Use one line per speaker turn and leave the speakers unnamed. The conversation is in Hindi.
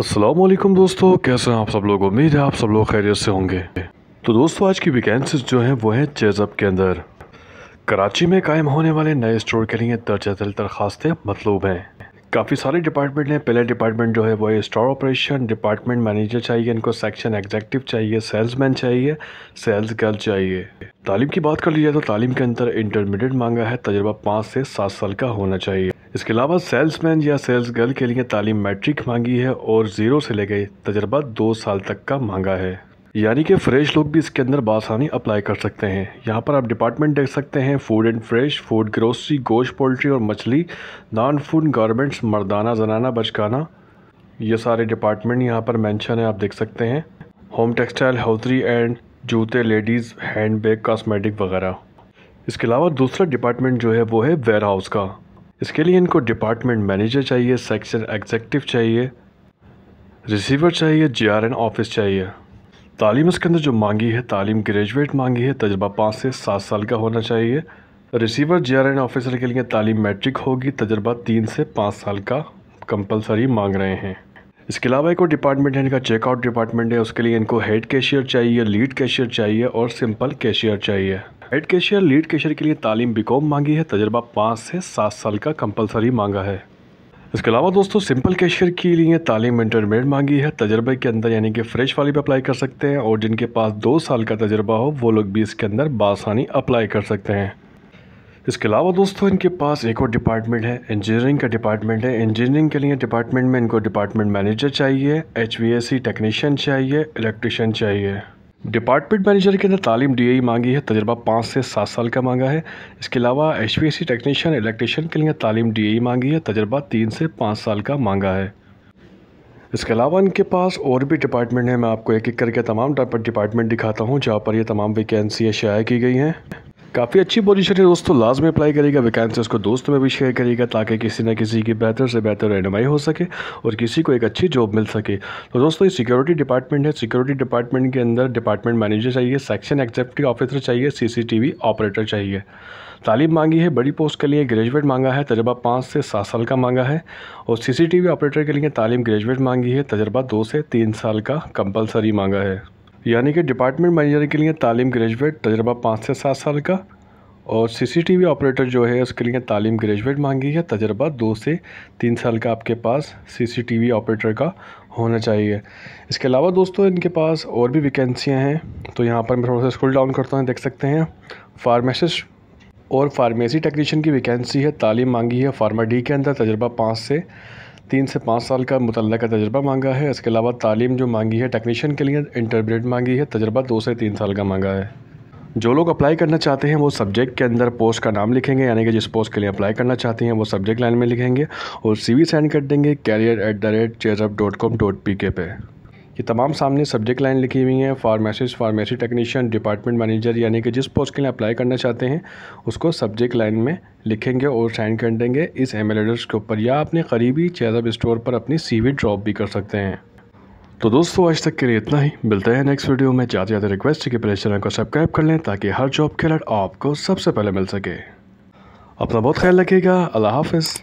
असलम दोस्तों कैसे हैं आप सब लोग उम्मीद है आप सब लोग खैरियत से होंगे तो दोस्तों आज की वैकेंसीज जो हैं वो हैं चेजअप के अंदर कराची में कायम होने वाले नए स्टोर के लिए दर्जा दर दरखास्तें मतलूब हैं काफ़ी सारे डिपार्टमेंट हैं पहले डिपार्टमेंट जो है वो स्टोर ऑपरेशन डिपार्टमेंट मैनेजर चाहिए इनको सेक्शन एग्जेक्टिव चाहिए सेल्समैन चाहिए सेल्स गर्ल चाहिए तालीम की बात कर ली जाए तो तालीम के अंदर इंटरमीडिएट मांगा है तजर्बा पाँच से सात साल का होना चाहिए इसके अलावा सेल्समैन या सेल्स गर्ल के लिए तालीम मैट्रिक मांगी है और ज़ीरो से ले गए तजर्बा दो साल तक का मांगा है यानी कि फ्रेश लोग भी इसके अंदर बासानी अप्लाई कर सकते हैं यहाँ पर आप डिपार्टमेंट देख सकते हैं food and fresh food grocery गोश्त पोल्ट्री और मछली नॉन फूड गारमेंट्स मर्दाना जनाना बचकाना ये सारे डिपार्टमेंट यहाँ पर मैंशन है आप देख सकते हैं होम टेक्सटाइल हाउसरी एंड जूते लेडीज़ हैंड बैग कॉस्मेटिक वगैरह इसके अलावा दूसरा डिपार्टमेंट जो है वो है वेयर हाउस का इसके लिए इनको डिपार्टमेंट मैनेजर चाहिए सेक्शन एग्जेक्टिव चाहिए रिसीवर चाहिए जीआरएन ऑफिस चाहिए तालीम इसके अंदर जो मांगी है तालीम ग्रेजुएट मांगी है तजर्बा पाँच से सात साल का होना चाहिए receiver J R N officer के लिए तालीम मैट्रिक होगी तजर्बा तीन से पाँच साल का कंपलसरी मांग रहे हैं इसके अलावा एक और डिपार्टमेंट है इनका चेकआउट डिपार्टमेंट है उसके लिए इनको हेड कैशियर चाहिए लीड कैशियर चाहिए और सिंपल कैशियर चाहिए हेड कैशियर लीड कैशियर के लिए तालीम बिकॉम मांगी है तजर्बा पाँच से सात साल का कंपलसरी मांगा है इसके अलावा दोस्तों सिंपल कैशियर के लिए तालीम इंटरमीडियट मांगी है तजर्बे के अंदर यानी कि फ्रेश वाली पे अप्लाई कर सकते हैं और जिनके पास दो साल का तजर्बा हो वो लोग भी इसके अंदर बासानी अप्लाई कर सकते हैं इसके अलावा दोस्तों इनके पास एक और डिपार्टमेंट है इंजीनियरिंग का डिपार्टमेंट है इंजीनियरिंग के लिए डिपार्टमेंट में इनको डिपार्टमेंट मैनेजर चाहिए एच टेक्नीशियन चाहिए इलेक्ट्रिशियन चाहिए डिपार्टमेंट मैनेजर के अंदर तालीम डी मांगी है तजर्बा पाँच से सात साल का मांगा है इसके अलावा एच टेक्नीशियन इलेक्ट्रिशियन के लिए तालीम डी मांगी है तजर्बा तीन से पाँच साल का मांगा है इसके अलावा इनके पास और भी डिपार्टमेंट हैं मैं आपको एक एक करके तमाम डिपार्टमेंट दिखाता हूँ जहाँ पर ये तमाम वैकेंसियाँ शाया की गई हैं काफ़ी अच्छी पोजीशन है दोस्तों में अप्लाई करेगा वैकेंसीज को दोस्तों में भी शेयर करेगा ताकि किसी न किसी की बेहतर से बेहतर रहनमाई हो सके और किसी को एक अच्छी जॉब मिल सके तो दोस्तों ये सिक्योरिटी डिपार्टमेंट है सिक्योरिटी डिपार्टमेंट के अंदर डिपार्टमेंट मैनेजर चाहिए सेक्शन एग्जीक्यूटिव ऑफिसर चाहिए सी ऑपरेटर चाहिए तालीम मांगी है बड़ी पोस्ट के लिए ग्रेजुएट मांगा है तजर्बा पाँच से सात साल का मांगा है और सी ऑपरेटर के लिए तालीम ग्रेजुएट मांगी है तजर्बा दो से तीन साल का कंपलसरी मांगा है यानी कि डिपार्टमेंट मैनेजर के लिए तालीम ग्रेजुएट तजर्बा पाँच से सात साल का और सीसीटीवी ऑपरेटर जो है उसके लिए तालीम ग्रेजुएट मांगी है तजर्बा दो से तीन साल का आपके पास सीसीटीवी ऑपरेटर का होना चाहिए इसके अलावा दोस्तों इनके पास और भी वैकेंसियाँ हैं तो यहाँ पर मैं थोड़ा सा स्कूल डाउन करता हूँ देख सकते हैं फार्मासिस्ट और फार्मेसी टेक्नीशियन की वैकेंसी है तालीम मांगी है फार्मा डी के अंदर तजर्बा पाँच से तीन से पाँच साल का मुतल का तजर्बा मांगा है इसके अलावा तालीम जो मांगी है टेक्नीशियन के लिए इंटरमीडिएट मांगी है तजर्बा दो से तीन साल का मांगा है जो लोग अप्लाई करना चाहते हैं वो सब्जेक्ट के अंदर पोस्ट का नाम लिखेंगे यानी कि जिस पोस्ट के लिए अप्लाई करना चाहते हैं वो सब्जेक्ट लाइन में लिखेंगे और सी सेंड कर देंगे career at the rate chair dot com dot P K पे ये तमाम सामने सब्जेक्ट लाइन लिखी हुई हैं pharmacist pharmacy technician department manager यानी कि जिस पोस्ट के लिए अप्लाई करना चाहते हैं उसको सब्जेक्ट लाइन में लिखेंगे और साइन कर देंगे इस एम एडर्स के ऊपर या अपने करीबी चेजअप स्टोर पर अपनी सी ड्रॉप भी कर सकते हैं तो दोस्तों आज तक के लिए इतना ही मिलते हैं नेक्स्ट वीडियो में ज़्यादा ज़्यादा रिक्वेस्ट है कि प्ले चैनल को सब्सक्राइब कर लें ताकि हर जॉब के अलर्ट आपको सबसे पहले मिल सके अपना बहुत ख्याल रखिएगा अल्लाह हाफिज़